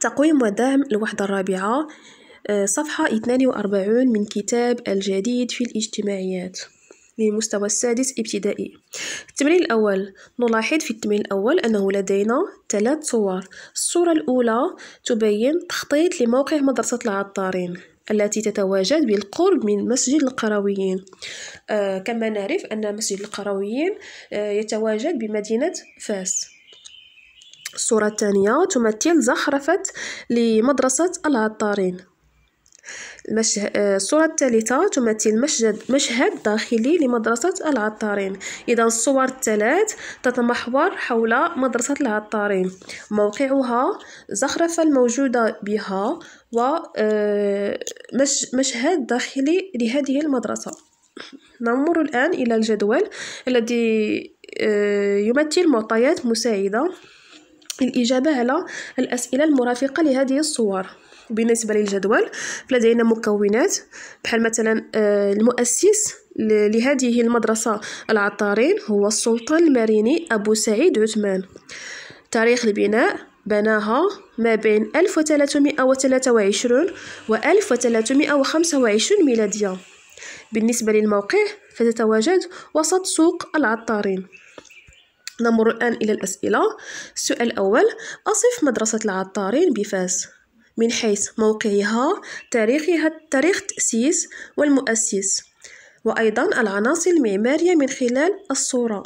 تقويم ودعم الوحدة الرابعة آه، صفحة اثنان من كتاب الجديد في الاجتماعيات للمستوى السادس ابتدائي التمرين الأول نلاحظ في التمرين الأول أنه لدينا ثلاث صور الصورة الأولى تبين تخطيط لموقع مدرسة العطارين التي تتواجد بالقرب من مسجد القرويين آه كما نعرف أن مسجد القرويين آه يتواجد بمدينة فاس الصورة الثانية تمثل زخرفة لمدرسة العطارين آه، الصورة الثالثة تمثل مشهد... مشهد داخلي لمدرسة العطارين إذا الصور الثلاث تتمحور حول مدرسة العطارين موقعها زخرفة الموجودة بها ومشهد آه، داخلي لهذه المدرسة نمر الآن إلى الجدول الذي آه، يمثل معطيات مساعدة للإجابة على الأسئلة المرافقة لهذه الصور بالنسبة للجدول فلدينا مكونات بحال مثلا آه، المؤسس لهذه المدرسة العطارين هو السلطان المريني أبو سعيد عثمان تاريخ البناء بناها ما بين 1323 و 1325 ميلادية بالنسبة للموقع فتتواجد وسط سوق العطارين نمر الآن إلى الأسئلة السؤال الأول أصف مدرسة العطارين بفاس من حيث موقعها تاريخها تاريخ تأسيس والمؤسس وأيضا العناصر المعمارية من خلال الصورة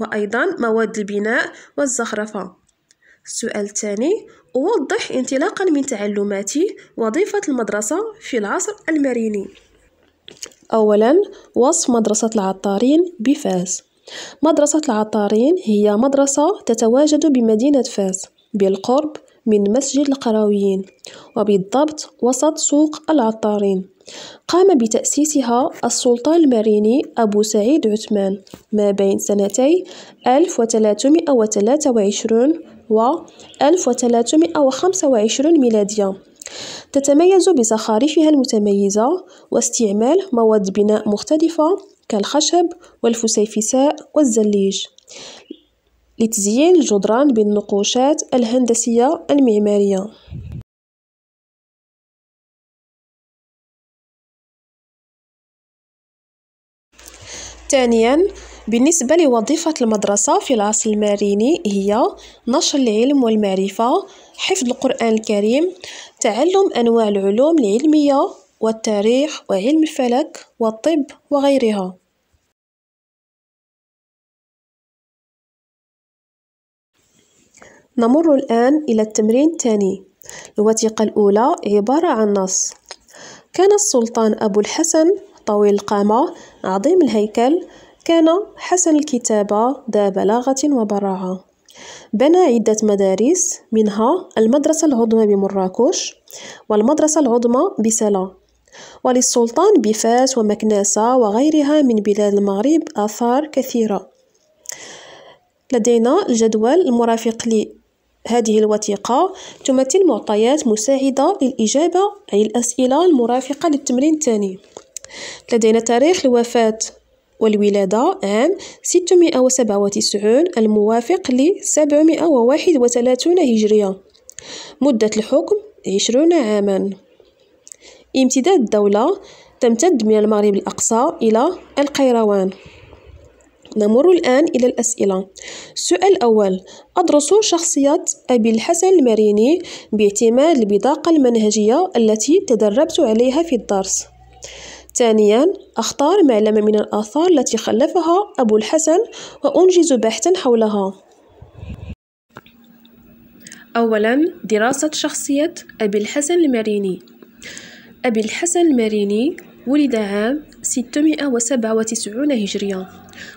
وأيضا مواد البناء والزخرفة السؤال الثاني أوضح انطلاقا من تعلماتي وظيفة المدرسة في العصر المريني أولا وصف مدرسة العطارين بفاس مدرسة العطارين هي مدرسة تتواجد بمدينة فاس بالقرب من مسجد القرويين وبالضبط وسط سوق العطارين قام بتأسيسها السلطان المريني أبو سعيد عثمان ما بين سنتي 1323 و 1325 ميلادية تتميز بزخارفها المتميزة واستعمال مواد بناء مختلفة كالخشب والفسيفساء والزليج لتزيين الجدران بالنقوشات الهندسية المعمارية ثانيا بالنسبة لوظيفة المدرسة في العصر الماريني هي نشر العلم والمعرفة حفظ القرآن الكريم تعلم أنواع العلوم العلمية والتاريخ وعلم الفلك والطب وغيرها نمر الآن إلى التمرين الثاني الوثيقة الأولى عبارة عن نص كان السلطان أبو الحسن طويل القامة عظيم الهيكل كان حسن الكتابة ذا بلاغة وبراعة بنى عدة مدارس منها المدرسة العظمى بمراكش والمدرسة العظمى بسلا وللسلطان بفاس ومكناسة وغيرها من بلاد المغرب آثار كثيرة لدينا الجدول المرافق لي هذه الوثيقة تمثل معطيات مساعدة للإجابة عن الأسئلة المرافقة للتمرين الثاني لدينا تاريخ الوفاة والولادة عام 697 الموافق ل 731 هجرية مدة الحكم 20 عاما امتداد الدولة تمتد من المغرب الأقصى إلى القيروان نمر الآن إلى الأسئلة السؤال الأول أدرس شخصية أبي الحسن المريني باعتماد البطاقة المنهجية التي تدربت عليها في الدرس ثانيا أختار معلمة من الآثار التي خلفها أبو الحسن وأنجز بحثا حولها أولا دراسة شخصية أبي الحسن المريني أبي الحسن المريني ولد عام 697 هجرية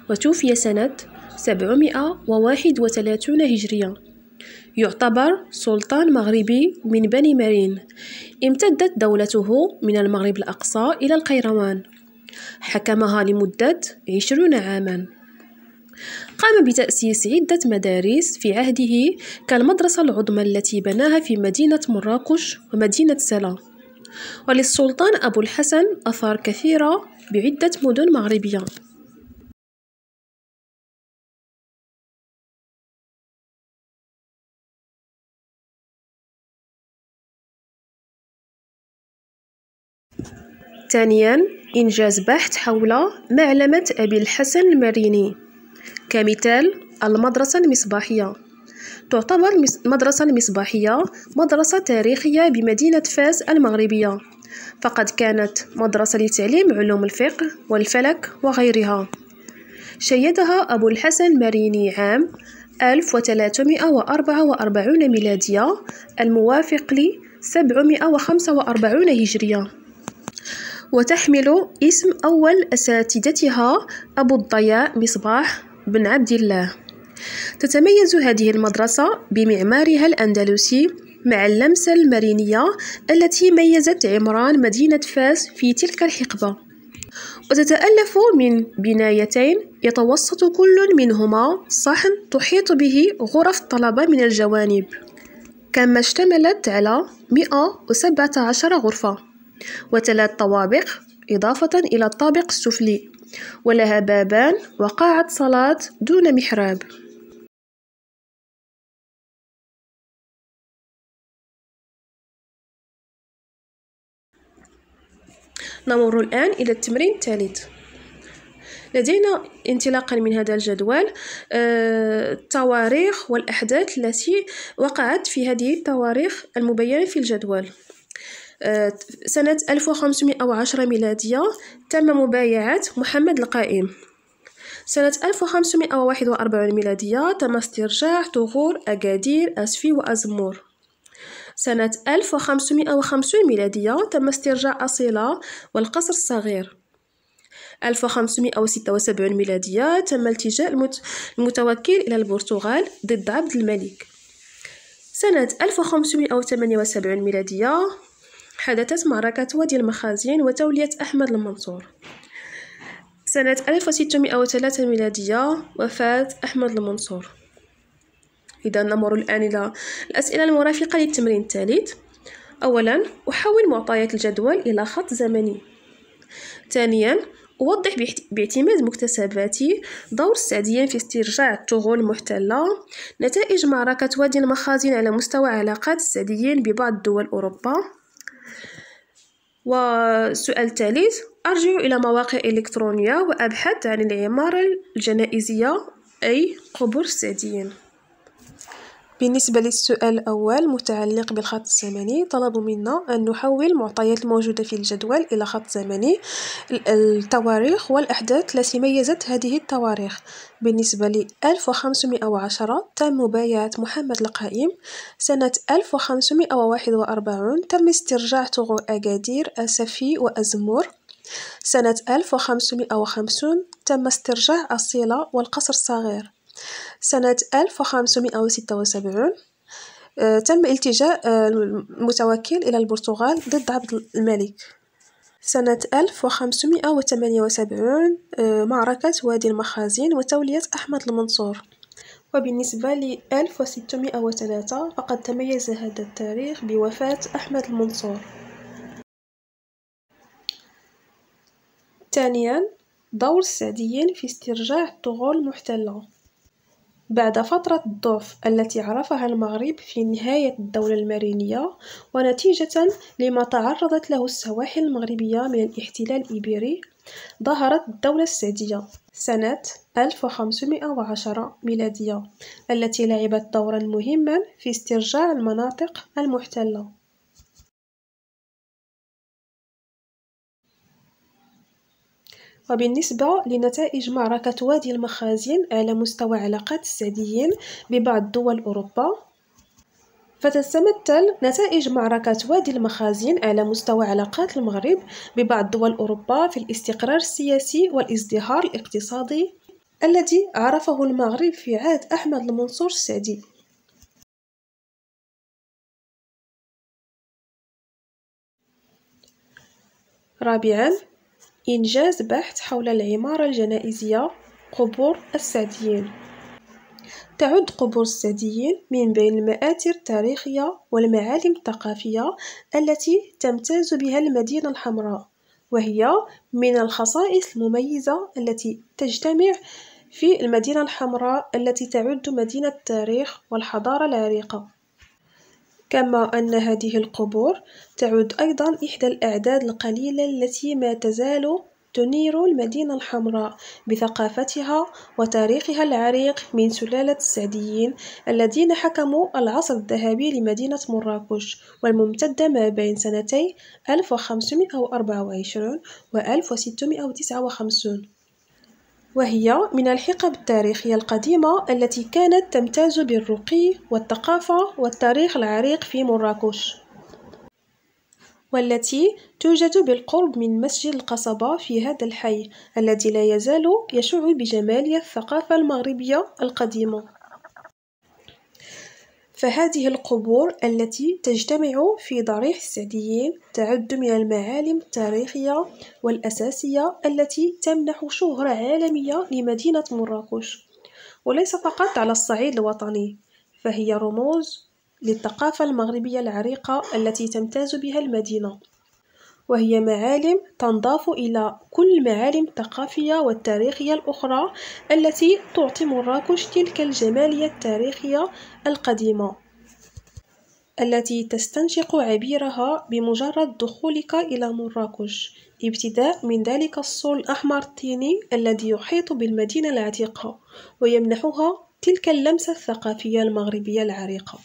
وتوفي سنة 731 هجرية يعتبر سلطان مغربي من بني مرين امتدت دولته من المغرب الأقصى إلى القيروان حكمها لمدة عشرون عاماً قام بتأسيس عدة مدارس في عهده كالمدرسة العظمى التي بناها في مدينة مراكش ومدينة سلا وللسلطان أبو الحسن أثار كثيرة بعدة مدن مغربية ثانيا إنجاز بحث حول معلمة أبي الحسن المريني كمثال المدرسة المصباحية تعتبر المدرسة المصباحية مدرسة تاريخية بمدينة فاس المغربية فقد كانت مدرسة لتعليم علوم الفقه والفلك وغيرها شيدها أبو الحسن ماريني عام 1344 ميلادية الموافق ل 745 هجرية وتحمل اسم أول أساتذتها أبو الضياء مصباح بن عبد الله تتميز هذه المدرسة بمعمارها الأندلسي مع اللمسة المرينية التي ميزت عمران مدينة فاس في تلك الحقبة وتتألف من بنايتين يتوسط كل منهما صحن تحيط به غرف الطلبة من الجوانب كما اشتملت على 117 غرفة وثلاث طوابق إضافة إلى الطابق السفلي ولها بابان وقاعة صلاة دون محراب نمر الآن إلى التمرين الثالث لدينا انطلاقا من هذا الجدول آه، التواريخ والأحداث التي وقعت في هذه التواريخ المبينة في الجدول آه، سنة 1510 ميلادية تم مبايعة محمد القائم سنة 1541 ميلادية تم استرجاع طغور أكادير أسفي وأزمور سنة 1550 ميلادية تم استرجاع أصيلة والقصر الصغير 1576 ميلادية تم التجاء المتوكل إلى البرتغال ضد عبد الملك سنة 1578 ميلادية حدثت معركة وادي المخازين وتولية أحمد المنصور سنة 1603 ميلادية وفاة أحمد المنصور إذا نمر الآن إلى الأسئلة المرافقة للتمرين الثالث أولا أحول معطيات الجدول إلى خط زمني ثانيا أوضح باعتماد مكتسباتي دور السعديين في استرجاع الطغول المحتلة نتائج معركة وادي المخازن على مستوى علاقات السعديين ببعض دول أوروبا والسؤال الثالث أرجع إلى مواقع إلكترونية وأبحث عن العمارة الجنائزية أي قبور السعديين بالنسبة للسؤال الأول متعلق بالخط الزمني طلبوا منا أن نحول المعطيات الموجودة في الجدول إلى خط زمني التواريخ والأحداث التي ميزت هذه التواريخ بالنسبة ل 1510 تم مبايعة محمد القائم سنة 1541 تم استرجاع ثغور أكادير أسفي وأزمور سنة 1550 تم استرجاع أصيلة والقصر الصغير سنة 1576 آه، تم التجاء آه، المتوكل إلى البرتغال ضد عبد الملك سنة 1578 آه، معركة وادي المخازن وتولية أحمد المنصور وبالنسبة ل 1603 فقد تميز هذا التاريخ بوفاة أحمد المنصور ثانيا دور السعديين في استرجاع الثغور المحتلة بعد فترة الضعف التي عرفها المغرب في نهاية الدولة المرينية ونتيجة لما تعرضت له السواحل المغربية من الاحتلال الإيبيري ظهرت الدولة السعدية سنة 1510 ميلادية التي لعبت دورا مهما في استرجاع المناطق المحتلة وبالنسبة لنتائج معركة وادي المخازن على مستوى علاقات السعديين ببعض دول أوروبا فتتمثل نتائج معركة وادي المخازن على مستوى علاقات المغرب ببعض دول أوروبا في الاستقرار السياسي والازدهار الاقتصادي الذي عرفه المغرب في عهد أحمد المنصور السعدي رابعاً إنجاز بحث حول العمارة الجنائزية قبور السعديين تعد قبور السعديين من بين المآثر التاريخية والمعالم الثقافية التي تمتاز بها المدينة الحمراء وهي من الخصائص المميزة التي تجتمع في المدينة الحمراء التي تعد مدينة التاريخ والحضارة العريقة كما أن هذه القبور تعد أيضا إحدى الأعداد القليلة التي ما تزال تنير المدينة الحمراء بثقافتها وتاريخها العريق من سلالة السعديين الذين حكموا العصر الذهبي لمدينة مراكش والممتدة ما بين سنتي 1524 و 1659 وهي من الحقب التاريخية القديمة التي كانت تمتاز بالرقي والثقافة والتاريخ العريق في مراكش والتي توجد بالقرب من مسجد القصبة في هذا الحي الذي لا يزال يشع بجمالية الثقافة المغربية القديمة فهذه القبور التي تجتمع في ضريح السعديين تعد من المعالم التاريخية والأساسية التي تمنح شهرة عالمية لمدينة مراكش وليس فقط على الصعيد الوطني فهي رموز للثقافة المغربية العريقة التي تمتاز بها المدينة وهي معالم تنضاف إلى كل المعالم الثقافية والتاريخية الأخرى التي تعطي مراكش تلك الجمالية التاريخية القديمة التي تستنشق عبيرها بمجرد دخولك إلى مراكش ابتداء من ذلك الصول الأحمر الطيني الذي يحيط بالمدينة العتيقة ويمنحها تلك اللمسة الثقافية المغربية العريقة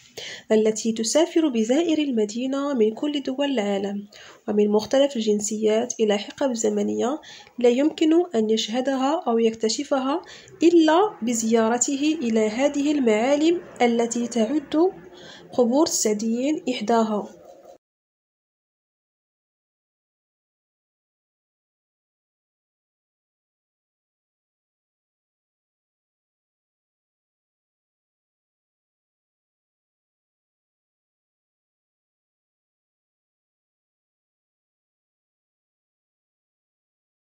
التي تسافر بزائر المدينة من كل دول العالم ومن مختلف الجنسيات إلى حقب زمنية لا يمكن أن يشهدها أو يكتشفها إلا بزيارته إلى هذه المعالم التي تعد قبور السعديين إحداها